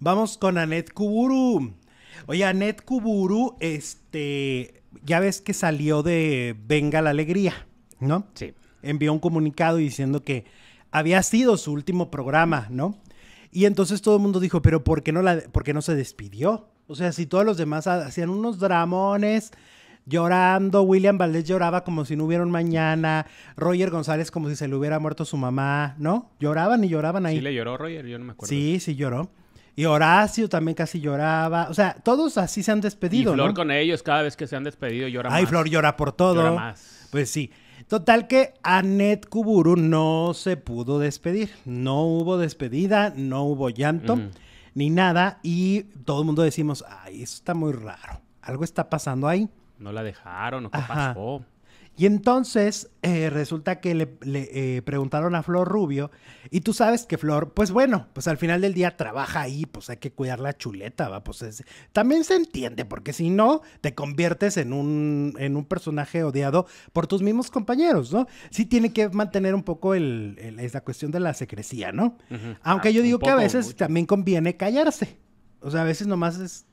Vamos con Anet Kuburu. Oye, Anet Kuburu, este, ya ves que salió de Venga la Alegría, ¿no? Sí. Envió un comunicado diciendo que había sido su último programa, ¿no? Y entonces todo el mundo dijo, pero ¿por qué no, la, por qué no se despidió? O sea, si todos los demás hacían unos dramones, llorando, William Valdés lloraba como si no hubiera un mañana, Roger González como si se le hubiera muerto su mamá, ¿no? Lloraban y lloraban ahí. Sí, le lloró Roger, yo no me acuerdo. Sí, sí lloró. Y Horacio también casi lloraba. O sea, todos así se han despedido. Y Flor con ellos, cada vez que se han despedido llora Ay, más. Ay, Flor llora por todo. Llora más. Pues sí. Total que Annette Kuburu no se pudo despedir. No hubo despedida, no hubo llanto, mm. ni nada. Y todo el mundo decimos, ay, eso está muy raro. Algo está pasando ahí no la dejaron o qué pasó. Y entonces eh, resulta que le, eh, preguntaron a Flor Rubio y tú sabes que Flor, pues bueno, pues al final del día trabaja ahí, pues hay que cuidar la chuleta, va, pues también se entiende, porque si no, te conviertes en un, en un personaje odiado por tus mismos compañeros, ¿no? Sí tiene que mantener un poco el, esa cuestión de la secrecía, ¿no? Aunque ah, yo digo que a veces también conviene callarse, o sea, a veces nomás es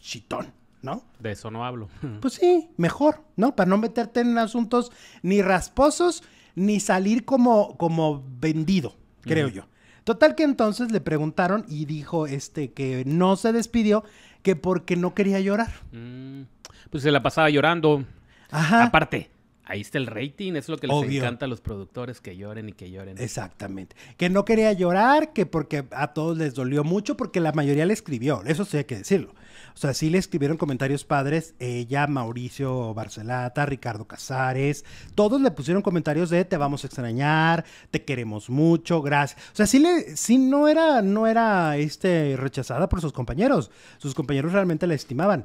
chitón. ¿no? De eso no hablo. Pues sí, mejor, ¿no? Para no meterte en asuntos ni rasposos, ni salir como, como vendido, creo yo. Total que entonces le preguntaron y dijo este que no se despidió, que porque no quería llorar. Mm, pues se la pasaba llorando. Ajá. Aparte. Ahí está el rating, es lo que les encanta a los productores, que lloren y que lloren. Exactamente. Que no quería llorar, que porque a todos les dolió mucho, porque la mayoría le escribió, eso sí hay que decirlo. O sea, sí le escribieron comentarios padres, ella, Mauricio Barcelata, Ricardo Casares, todos le pusieron comentarios de te vamos a extrañar, te queremos mucho, gracias. O sea, sí le, sí no era, no era este, rechazada por sus compañeros. Sus compañeros realmente la estimaban.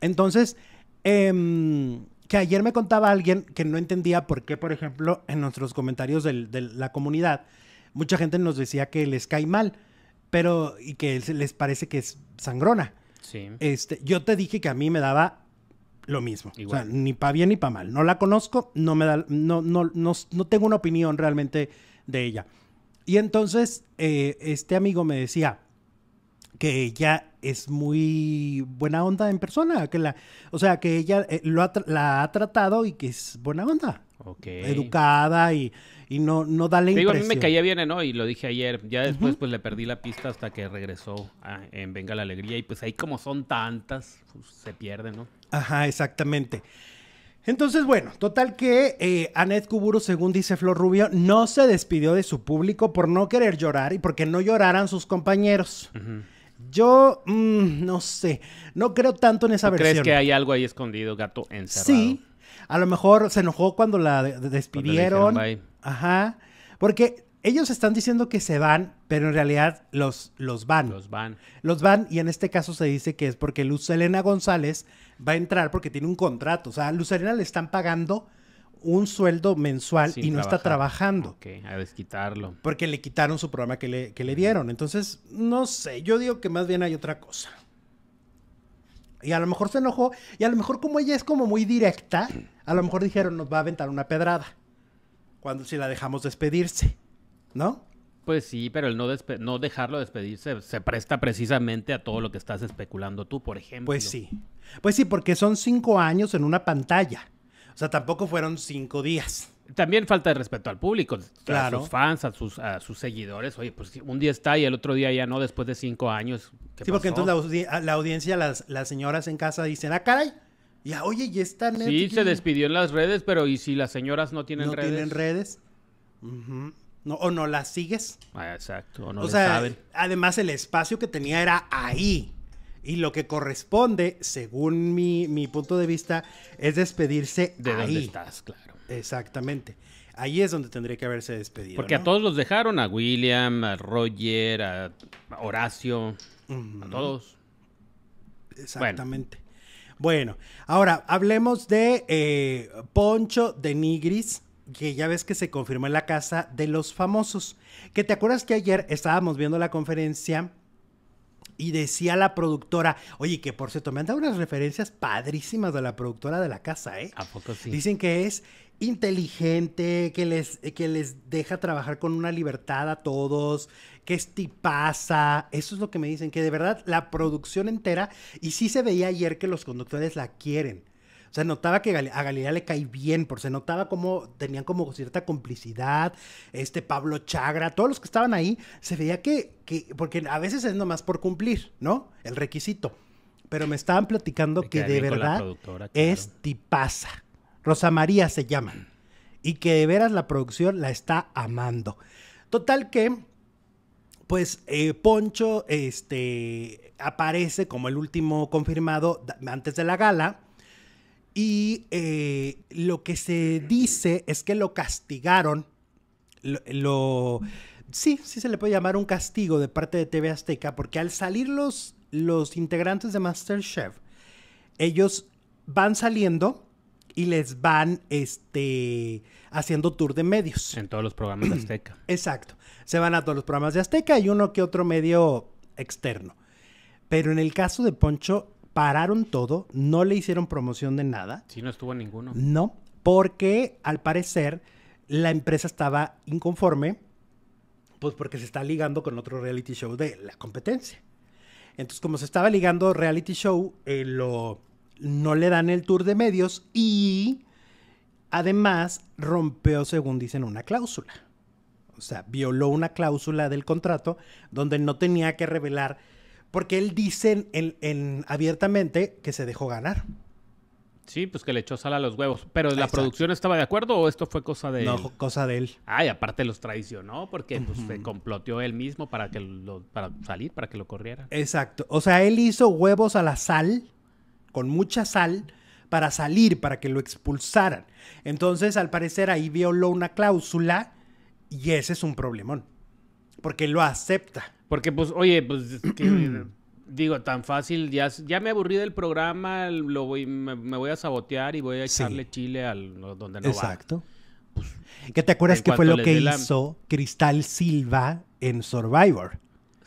Entonces, eh, que ayer me contaba alguien que no entendía por qué, por ejemplo, en nuestros comentarios de la comunidad, mucha gente nos decía que les cae mal, pero y que les parece que es sangrona. Este, yo te dije que a mí me daba lo mismo. ni para bien ni para mal. No la conozco, no me da, no, no, no, no tengo una opinión realmente de ella. Y entonces, eh, este amigo me decía, que ella es muy buena onda en persona, que la, o sea, que ella eh, lo la ha tratado y que es buena onda. Educada y, no, no da la Digo, a mí me caía bien, ¿eh? ¿no? Y lo dije ayer. Ya después, pues, le perdí la pista hasta que regresó en Venga la Alegría. Y, pues, ahí como son tantas, pues, se pierde, ¿no? Ajá, exactamente. Entonces, bueno, total que eh, Anet Kuburu, según dice Flor Rubio, no se despidió de su público por no querer llorar y porque no lloraran sus compañeros. Ajá. Yo mm, no sé, no creo tanto en esa versión. ¿Crees que hay algo ahí escondido, gato encerrado? Sí, a lo mejor se enojó cuando la despidieron. Ajá, porque ellos están diciendo que se van, pero en realidad los, los van. Los van. Los van, y en este caso se dice que es porque Luz Elena González va a entrar porque tiene un contrato. O sea, Luz Elena le están pagando un sueldo mensual y no está trabajando. Ok, a desquitarlo. Porque le quitaron su programa que le, dieron. Entonces, no sé, yo digo que más bien hay otra cosa. Y a lo mejor se enojó, y a lo mejor como ella es como muy directa, a lo mejor dijeron, nos va a aventar una pedrada. Cuando si la dejamos despedirse, ¿no? Pues sí, pero el no, no dejarlo despedirse se presta precisamente a todo lo que estás especulando tú, por ejemplo. Pues sí. Pues sí, porque son cinco años en una pantalla. O sea, tampoco fueron cinco días. También falta de respeto al público, a sus fans, a sus, a sus seguidores. Oye, pues un día está y el otro día ya no, después de cinco años. sí, porque entonces la, audiencia, las, señoras en casa dicen, ah, caray, ya, oye, ya está Netflix. Sí, se despidió en las redes, pero ¿y si las señoras no tienen redes? No tienen redes. o no las sigues. Ah, exacto, o no sea, Además, el espacio que tenía era ahí. Y lo que corresponde, según mi, punto de vista, es despedirse de ahí. estás, claro. Exactamente. Ahí es donde tendría que haberse despedido. Porque a todos los dejaron, a William, a Roger, a Horacio, a todos. Exactamente. Bueno. ahora hablemos de eh, Poncho de Nigris, que ya ves que se confirmó en la casa de los famosos. Que te acuerdas que ayer estábamos viendo la conferencia y decía la productora, oye, que por cierto, me han dado unas referencias padrísimas de la productora de la casa, ¿eh? ¿A poco sí? Dicen que es inteligente, que les, que les deja trabajar con una libertad a todos, que es tipaza, eso es lo que me dicen, que de verdad la producción entera, y sí se veía ayer que los conductores la quieren, se notaba que a Galilea le cae bien, porque se notaba como tenían como cierta complicidad, este Pablo Chagra, todos los que estaban ahí, se veía que, porque a veces es nomás por cumplir, ¿no? El requisito. Pero me estaban platicando que de verdad es tipaza. Rosa María se llama. Y que de veras la producción la está amando. Total que pues eh, Poncho este, aparece como el último confirmado antes de la gala. Y eh, lo que se dice es que lo castigaron, lo, sí, sí se le puede llamar un castigo de parte de TV Azteca, porque al salir los, los integrantes de MasterChef, ellos van saliendo y les van este, haciendo tour de medios. En todos los programas de Azteca. Exacto. Se van a todos los programas de Azteca y uno que otro medio externo. Pero en el caso de Poncho, pararon todo, no le hicieron promoción de nada. Sí, no estuvo ninguno. No, porque al parecer la empresa estaba inconforme, pues porque se está ligando con otro reality show de la competencia. Entonces, como se estaba ligando reality show, eh, lo, no le dan el tour de medios y además rompió, según dicen, una cláusula. O sea, violó una cláusula del contrato donde no tenía que revelar porque él dice en, abiertamente que se dejó ganar. Sí, pues que le echó sal a los huevos. ¿Pero la producción estaba de acuerdo o esto fue cosa de él? No, cosa de él. Ay, aparte los traicionó porque pues, se comploteó él mismo para, que lo, para salir, para que lo corrieran. Exacto. O sea, él hizo huevos a la sal, con mucha sal, para salir, para que lo expulsaran. Entonces, al parecer, ahí violó una cláusula y ese es un problemón. Porque lo acepta. Porque, pues, oye, pues, digo, tan fácil, ya, ya me aburrí del programa, lo voy, me, voy a sabotear y voy a echarle chile a donde no Exacto. va. Exacto. Pues, ¿Qué te acuerdas que fue lo que hizo Cristal Silva en Survivor?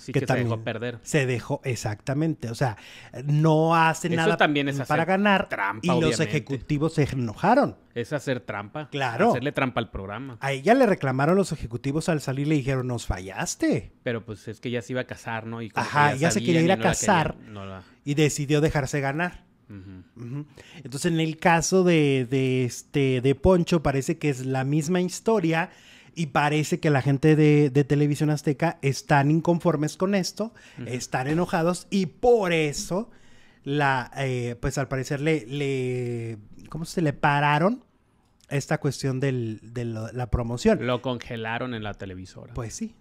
Sí, que, se dejó perder. Se dejó, exactamente. O sea, no hace Eso nada también es para ganar. Trampa, y los ejecutivos se enojaron. Es hacer trampa. Claro. Hacerle trampa al programa. A ella le reclamaron los ejecutivos al salir, le dijeron, nos fallaste. Pero pues es que ya se iba a casar, ¿no? Y Ajá, ya, se quería ir a casar. Y decidió dejarse ganar. Entonces, en el caso de, de, este, de Poncho, parece que es la misma historia y parece que la gente de, Televisión Azteca están inconformes con esto, están enojados y por eso la, eh, pues al parecer le, ¿cómo se le pararon? Esta cuestión de la promoción. Lo congelaron en la televisora. Pues sí.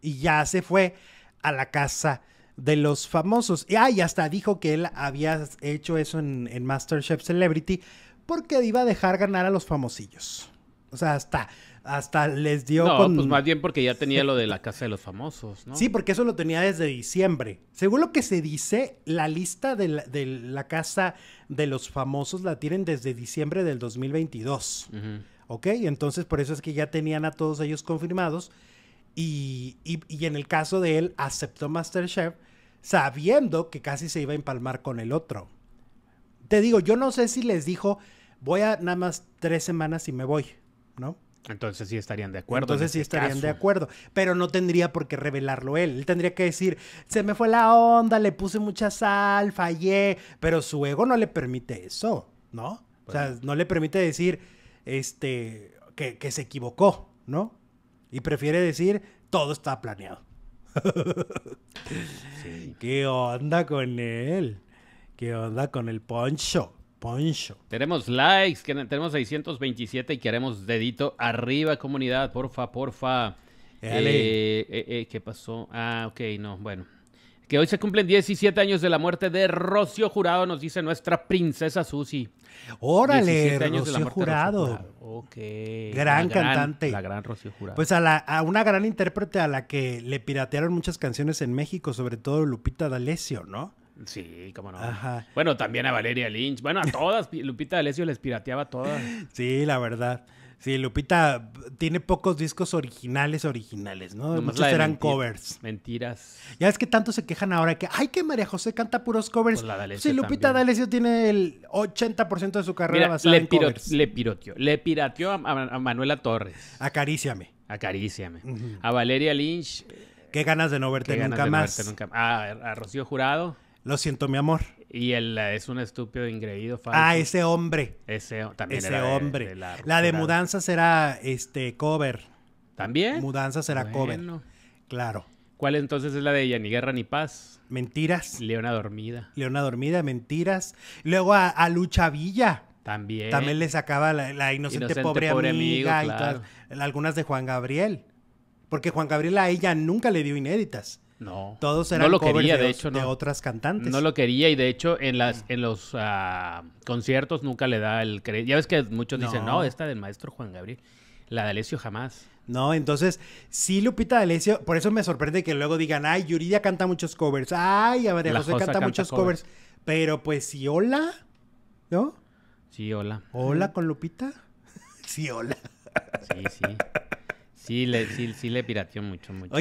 Y ya se fue a la casa de los famosos. Y, ah, hasta dijo que él había hecho eso en, en, Masterchef Celebrity porque iba a dejar ganar a los famosillos. O sea, hasta hasta les dio no, pues más bien porque ya tenía lo de la Casa de los Famosos, ¿no? Sí, porque eso lo tenía desde diciembre. Según lo que se dice, la lista de la, Casa de los Famosos la tienen desde diciembre del 2022, ¿ok? Entonces por eso es que ya tenían a todos ellos confirmados y, y en el caso de él aceptó Masterchef sabiendo que casi se iba a empalmar con el otro. Te digo, yo no sé si les dijo, voy a nada más tres semanas y me voy, ¿no? Entonces sí estarían de acuerdo. Entonces sí este estarían de acuerdo, pero no tendría por qué revelarlo él. Él tendría que decir, se me fue la onda, le puse mucha sal, fallé, pero su ego no le permite eso, ¿no? O sea, pues no le permite decir, este, que, se equivocó, ¿no? Y prefiere decir, todo está planeado. ¿Qué onda con él? ¿Qué onda con el poncho? Poncho. Tenemos likes, que tenemos 627 y queremos dedito arriba, comunidad, porfa, porfa. Eh, eh, eh, ¿Qué pasó? Ah, ok, no, bueno. Que hoy se cumplen 17 años de la muerte de Rocio Jurado, nos dice nuestra princesa Susi. Órale, Rocío Jurado. Jurado. Okay. Gran, cantante. La gran Rocío Jurado. Pues la, a una gran intérprete a la que le piratearon muchas canciones en México, sobre todo Lupita D'Alessio, ¿no? Sí, cómo no. Bueno, también a Valeria Lynch. Bueno, a todas. Lupita D'Alessio les pirateaba todas. Sí, la verdad. Sí, Lupita tiene pocos discos originales, originales, ¿no? Muchos eran covers. Mentiras. Ya es que tanto se quejan ahora que, ay, que María José canta puros covers. Pues la sí, Lupita D'Alessio tiene el 80% de su carrera basada le en covers. Le pirateó, le pirateó a, Manuela Torres. Acaríciame. Acaríciame. A Valeria Lynch. Qué ganas de no verte, nunca, más. a Rocío Jurado. Lo siento, mi amor. Y él es un estúpido ingreído falso. Ah, ese hombre. Ese hombre. la, de Mudanza será este cover. También. Mudanza será cover. Claro. ¿Cuál entonces es la de ella? Ni guerra ni paz. Mentiras. Leona dormida. Leona dormida, mentiras. Luego a, Luchavilla. Lucha Villa. También. También le sacaba la, inocente, pobre, amiga algunas de Juan Gabriel. Porque Juan Gabriel a ella nunca le dio inéditas. No. Todos eran lo covers de, hecho, otras cantantes. No lo quería y de hecho en las mm. en los ah, conciertos nunca le da el crédito. Ya ves que muchos dicen, "No, esta del maestro Juan Gabriel, la de Alessio jamás." No, entonces, sí Lupita Alessio por eso me sorprende que luego digan, "Ay, Yuridia canta muchos covers. Ay, a José canta, muchos covers. Pero pues sí, hola. ¿No? Sí, hola. Hola con Lupita. sí, hola. sí, sí. Sí, le, sí, sí le pirateó mucho, mucho.